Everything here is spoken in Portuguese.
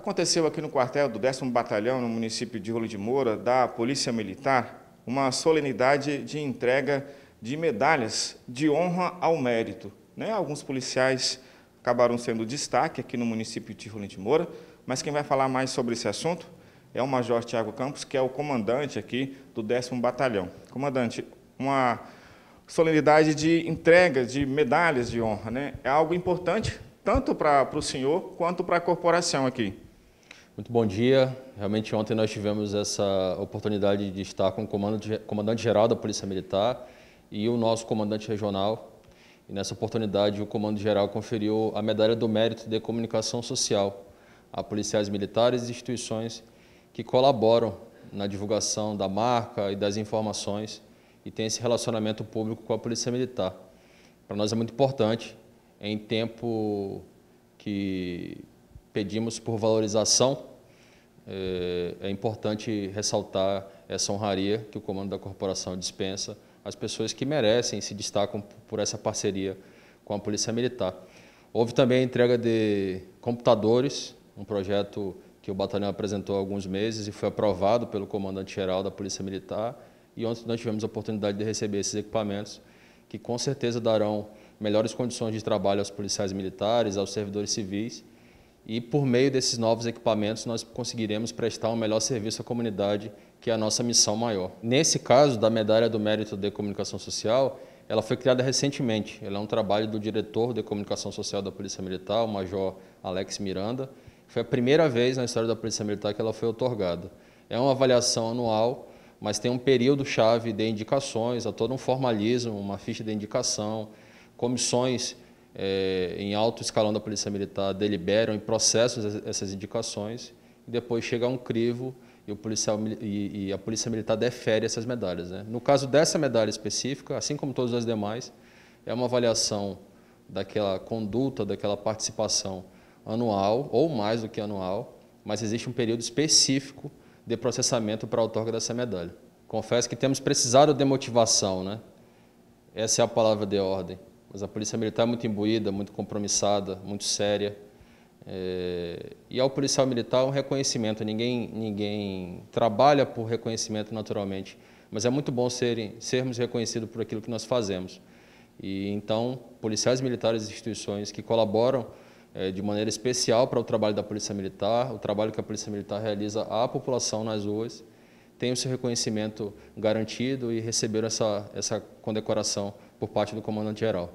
Aconteceu aqui no quartel do 10 Batalhão, no município de Rolo de Moura, da Polícia Militar, uma solenidade de entrega de medalhas de honra ao mérito. Né? Alguns policiais acabaram sendo destaque aqui no município de Rolim de Moura, mas quem vai falar mais sobre esse assunto é o Major Tiago Campos, que é o comandante aqui do 10 Batalhão. Comandante, uma solenidade de entrega de medalhas de honra, né? É algo importante tanto para o senhor quanto para a corporação aqui. Muito bom dia. Realmente ontem nós tivemos essa oportunidade de estar com o comandante-geral da Polícia Militar e o nosso comandante regional. E nessa oportunidade o comando-geral conferiu a medalha do mérito de comunicação social a policiais militares e instituições que colaboram na divulgação da marca e das informações e tem esse relacionamento público com a Polícia Militar. Para nós é muito importante, em tempo que pedimos por valorização. É, é, importante ressaltar essa honraria que o comando da corporação dispensa às pessoas que merecem e se destacam por essa parceria com a Polícia Militar. Houve também a entrega de computadores, um projeto que o batalhão apresentou há alguns meses e foi aprovado pelo comandante-geral da Polícia Militar. E ontem nós tivemos a oportunidade de receber esses equipamentos, que com certeza darão melhores condições de trabalho aos policiais militares, aos servidores civis e por meio desses novos equipamentos nós conseguiremos prestar um melhor serviço à comunidade, que é a nossa missão maior. Nesse caso da Medalha do Mérito de Comunicação Social, ela foi criada recentemente. Ela é um trabalho do diretor de Comunicação Social da Polícia Militar, o Major Alex Miranda. Foi a primeira vez na história da Polícia Militar que ela foi otorgada. É uma avaliação anual, mas tem um período chave de indicações, há todo um formalismo, uma ficha de indicação, comissões é, em alto escalão da Polícia Militar deliberam e processam essas indicações, e depois chega um crivo e, o policial, e, e a Polícia Militar defere essas medalhas. Né? No caso dessa medalha específica, assim como todas as demais, é uma avaliação daquela conduta, daquela participação anual, ou mais do que anual, mas existe um período específico de processamento para a outorga dessa medalha. Confesso que temos precisado de motivação, né? Essa é a palavra de ordem. Mas a polícia militar é muito imbuída, muito compromissada, muito séria. É, e ao policial militar um reconhecimento. Ninguém, ninguém trabalha por reconhecimento naturalmente, mas é muito bom sermos reconhecidos por aquilo que nós fazemos. E então policiais militares e instituições que colaboram é, de maneira especial para o trabalho da polícia militar, o trabalho que a polícia militar realiza à população nas ruas, têm o seu reconhecimento garantido e receberam essa, essa condecoração por parte do comandante geral.